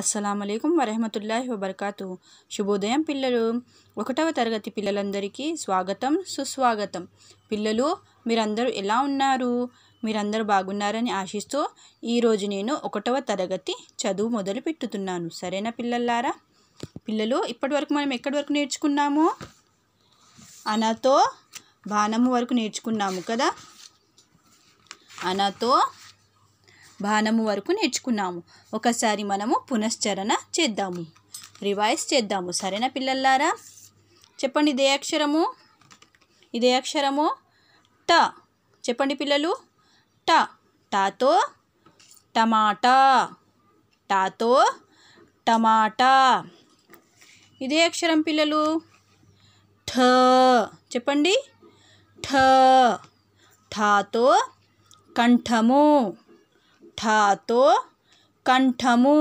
అస్సలం అయికం వరహమతుల్లాహి వబర్కాతు శుభోదయం పిల్లలు ఒకటవ తరగతి పిల్లలందరికీ స్వాగతం సుస్వాగతం పిల్లలు మీరందరూ ఎలా ఉన్నారు మీరందరూ బాగున్నారని ఆశిస్తూ ఈరోజు నేను ఒకటవ తరగతి చదువు మొదలు పెట్టుతున్నాను సరేనా పిల్లలారా పిల్లలు ఇప్పటి వరకు మనం ఎక్కడి వరకు నేర్చుకున్నాము అనతో బాణము వరకు నేర్చుకున్నాము కదా అనతో బాణము వరకు నేర్చుకున్నాము ఒకసారి మనము పునశ్చరణ చేద్దాము రివైజ్ చేద్దాము సరేనా పిల్లల్లారా చెప్పండి ఇదే అక్షరము ఇదే అక్షరము ట చెప్పండి పిల్లలు ట టాతో టమాటా టాతో టమాటా ఇదే అక్షరం పిల్లలు ఠ చెప్పండి ఠ ఠాతో కంఠము ठा तो कंठमु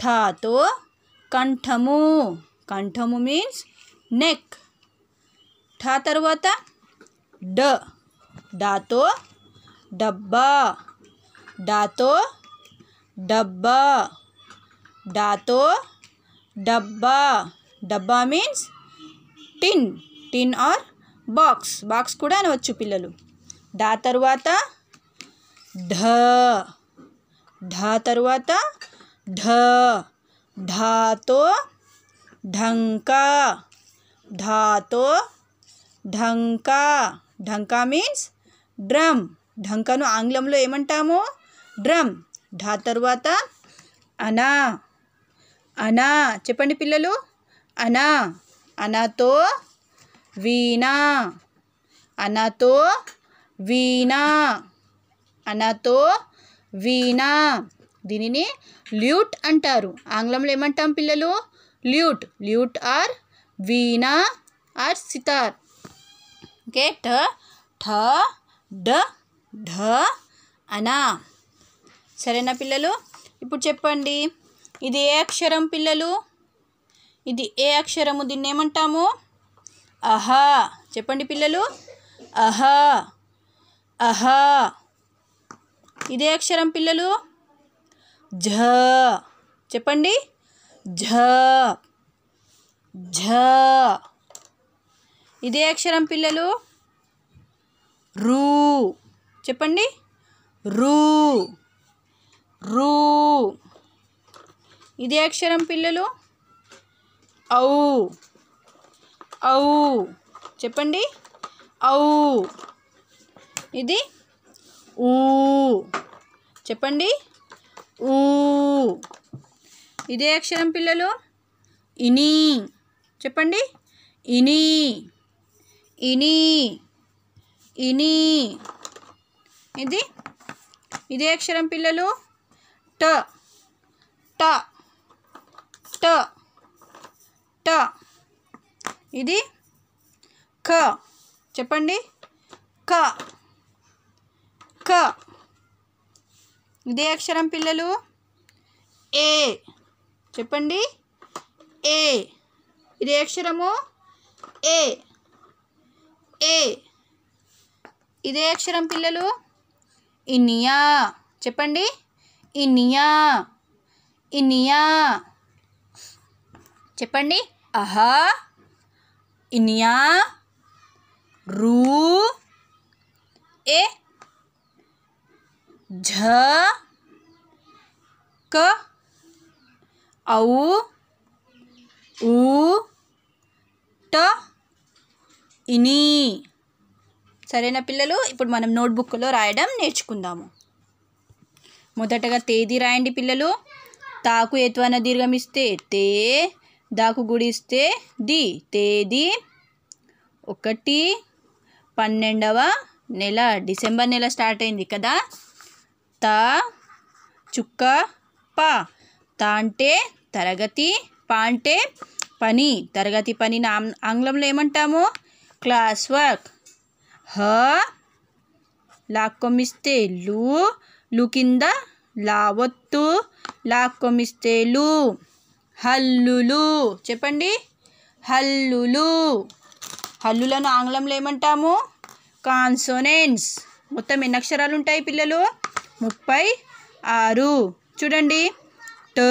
ठा तो कंठमु कंठमु मीन्स नेक ठा तरवा ड डा तो डब्बा डा तो डब्बा डा तो डब्बा डब्बा मीन्स टिन टिन और बॉक्स बॉक्स कूड़ा अनवच्छ पिलू दा तरवाता ఢ ఢ తరువాత ఢ ఢాతో ఢంకా ఢాతో ఢంకా ఢంకా మీన్స్ డ్రమ్ ఢంకను ఆంగ్లంలో ఏమంటాము డ్రమ్ ఢా తరువాత అనా అనా చెప్పండి పిల్లలు అనా అనాతో వీణ అనాతో వీణ అనతో వీణా దీనిని ల్యూట్ అంటారు ఆంగ్లంలో ఏమంటాం పిల్లలు lute lute or veena or sitar okay ఠ ఠ డ ఢ అనా సరేనా పిల్లలు ఇప్పుడు చెప్పండి ఇది ఏ అక్షరం పిల్లలు ఇది ఏ అక్షరము దీన్ని ఏమంటాము అహ చెప్పండి పిల్లలు అహ అహ ఇదే అక్షరం పిల్లలు ఝ చెప్పండి ఝ ఝ ఇదే అక్షరం పిల్లలు రూ చెప్పండి రూ రూ ఇదే అక్షరం పిల్లలు ఔ ఔ చెప్పండి ఔ ఇది ఊ చెప్పండి ఊ ఇదే అక్షరం పిల్లలు ఇని చెప్పండి ఇని ఇని ఇని ఇది ఇదే అక్షరం పిల్లలు ట ట ట ట ఇది క చెప్పండి క క ఇదే అక్షరం పిల్లలు ఏ చెప్పండి ఏ ఇదే అక్షరము ఏ ఏ ఇదే అక్షరం పిల్లలు ఇనియా చెప్పండి ఇనియా ఇనియా చెప్పండి అహా ఇనియా రూ ఏ झ क औ ఊ ట ఇని సరేనా పిల్లలు ఇప్పుడు మనం నోట్బుక్లో రాయడం నేర్చుకుందాము మొదటగా తేదీ రాయండి పిల్లలు తాకు ఎత్వన దీర్ఘమిస్తే తే దాకు గుడిస్తే ది తేదీ ఒకటి పన్నెండవ నెల డిసెంబర్ నెల స్టార్ట్ అయింది కదా తా చుక్క పా తా అంటే తరగతి పా అంటే పని తరగతి పనిని ఆంగ్లంలో ఏమంటాము క్లాస్ వర్క్ హ లాక్కొమ్మిస్తే లు లు కింద లావత్తు లాక్కొమ్మిస్తే లు హల్లులు చెప్పండి హల్లులు హల్లులను ఆంగ్లంలో ఏమంటాము కాన్సోనెంట్స్ మొత్తం ఎన్ని అక్షరాలు ఉంటాయి పిల్లలు ముప్పై ఆరు చూడండి ట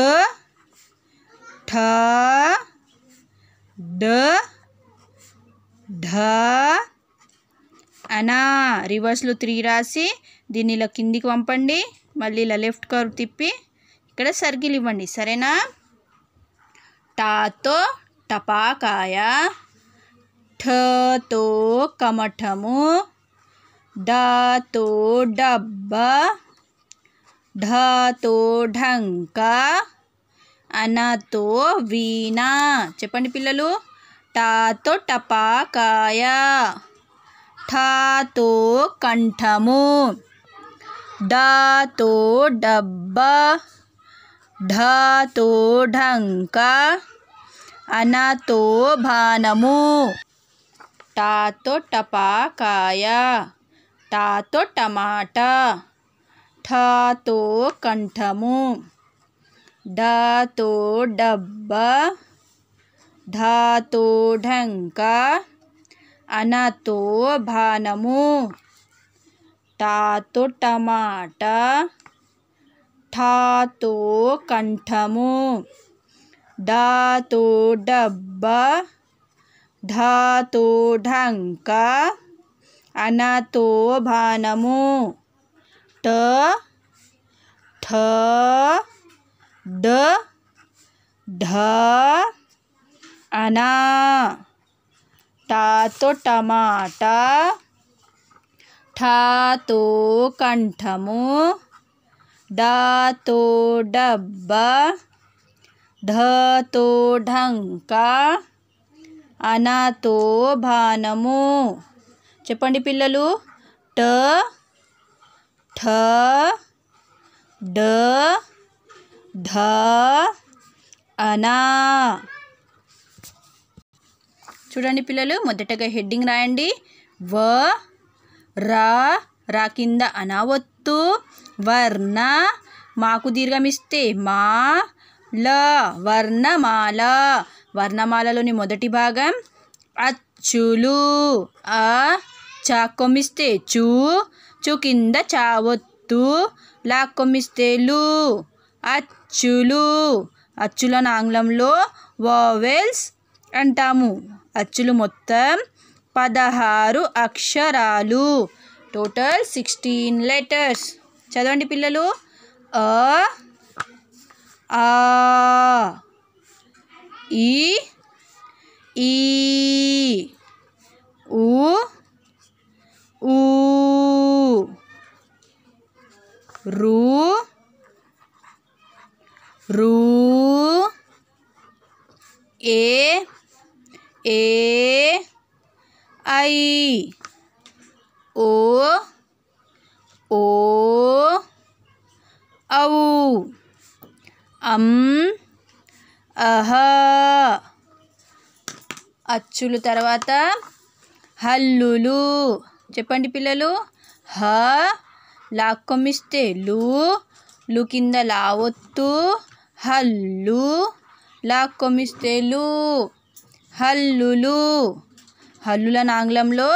ఠ డ ఢ అనా రివర్స్లో త్రీ రాసి దీన్ని ఇలా కిందికి పంపండి మళ్ళీ ఇలా లెఫ్ట్ కర్వ్ తిప్పి ఇక్కడ సర్కిల్ ఇవ్వండి సరేనా టాతో టపాకాయ ఠతో కమఠము డాతో డబ్బా ढ तो ढंका अना तो वीणा చెప్పండి పిల్లలు ట తో టపాకాయ ఠా తో కंठమూ దా తో డబ్బా ఢా తో ఢంకా అనా తో భానమూ ట తో టపాకాయ తా తో టమాటా ठा तो कंठमु ढा तो डब्बा ढा तो ढंका अन तो भानमु टा तो टमाटा ठा तो कंठमु ढा तो डब्बा ढा तो ढंका अन तो भानము ట ఠ డ ఢ అనా టాతో టమాటా ఠాతో కంఠము డాతో డబ్బా ఢతో ఢంకా అనాతో భానము చెప్పండి పిల్లలు ట ఠ డ ధ అనా చూడండి పిల్లలు మొదటగా హెడ్డింగ్ రాయండి వ రా రా కింద అనవత్తు వర్ణ మాకు దీర్ఘమిస్తే మా ల వర్ణమాల వర్ణమాలలోని మొదటి భాగం అచ్చులు అ చాకొమ్మిస్తే చూ అచ్చు కింద చావొత్తు లాక్కొమ్మిస్తేలు అచ్చులు అచ్చులను ఆంగ్లంలో వావెల్స్ అంటాము అచ్చులు మొత్తం పదహారు అక్షరాలు టోటల్ సిక్స్టీన్ లెటర్స్ చదవండి పిల్లలు అ ఆ ఈ ఈ ఓ అవు అం అహ అచ్చులు తర్వాత హల్లులు చెప్పండి పిల్లలు హ లాక్కొమ్మిస్తే లు లు కింద లావొత్తు హల్లు లాక్కొమ్మిస్తే లు హల్లులు హల్లుల ఆంగ్లంలో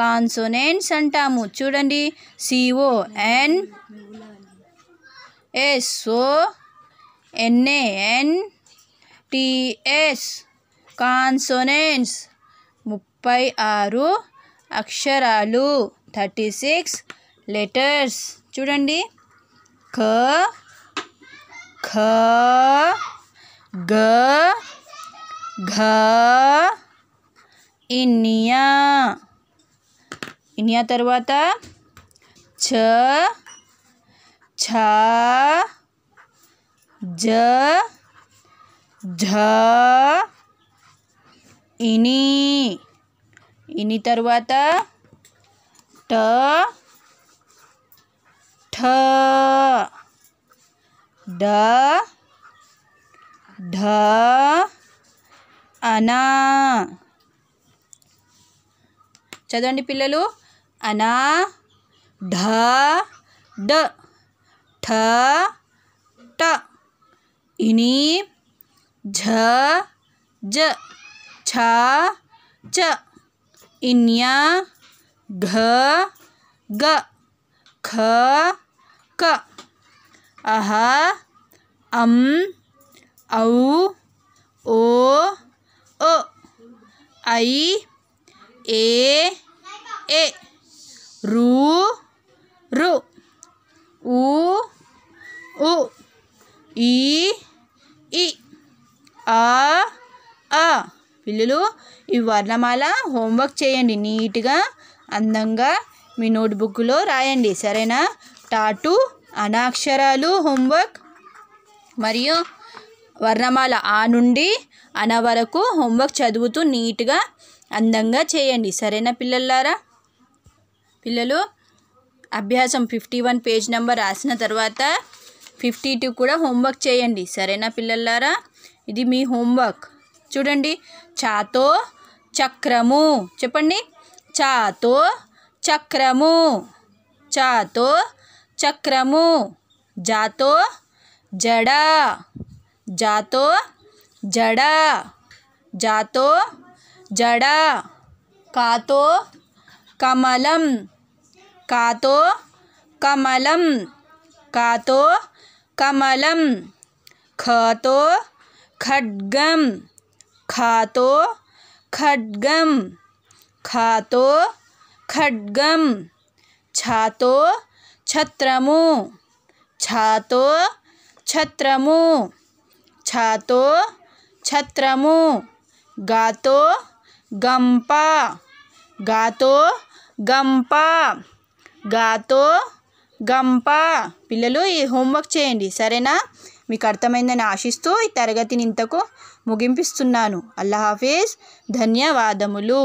कंसोनेंट्स अंतामु చూడండి c o n e s o n a n t s 36 అక్షరాలు 36 లెటర్స్ చూడండి ఖ ఖ గ ఘ ఇనియా ఇనియా తర్వాత ఛ ఛ జ ఝ ఇని ఇని తర్వాత ట ఠ డ ఢ అనా చదవండి పిల్లలు अना ढ ड ठ ट इनी झ ज छ च इन्या घ ग ख क अह अम औ ओ ओ ऐ ए ए రూ రు ఊ ఉ ఈ ఈ ఆ ఆ పిల్లలు ఈ వర్ణమాల హోంవర్క్ చేయండి నీట్గా అందంగా మీ నోట్బుక్లో రాయండి సరేనా టాటు అనాక్షరాలు హోంవర్క్ మరియు వర్ణమాల ఆ నుండి అన వరకు హోంవర్క్ చదువుతూ నీట్గా అందంగా చేయండి సరేనా పిల్లలారా పిల్లలు అభ్యాసం ఫిఫ్టీ వన్ పేజ్ నెంబర్ రాసిన తర్వాత ఫిఫ్టీ టూ కూడా హోంవర్క్ చేయండి సరేనా పిల్లలారా ఇది మీ హోంవర్క్ చూడండి చాతో చక్రము చెప్పండి చాతో చక్రము చాతో చక్రము జాతో జడ జాతో జడ జాతో జడ కాతో కమలం कातो कमलम कातो कमलम तो खड्गम खातो खड्गम खातो खड्गम छातो छत्रमु छातो छत्रमु छातो छत्रमु गातो गंपा गातो गंपा గాతో గంప పిల్లలు ఈ హోంవర్క్ చేయండి సరేనా మీకు అర్థమైందని ఆశిస్తూ ఈ తరగతిని ఇంతకు ముగింపిస్తున్నాను అల్లా హాఫీజ్ ధన్యవాదములు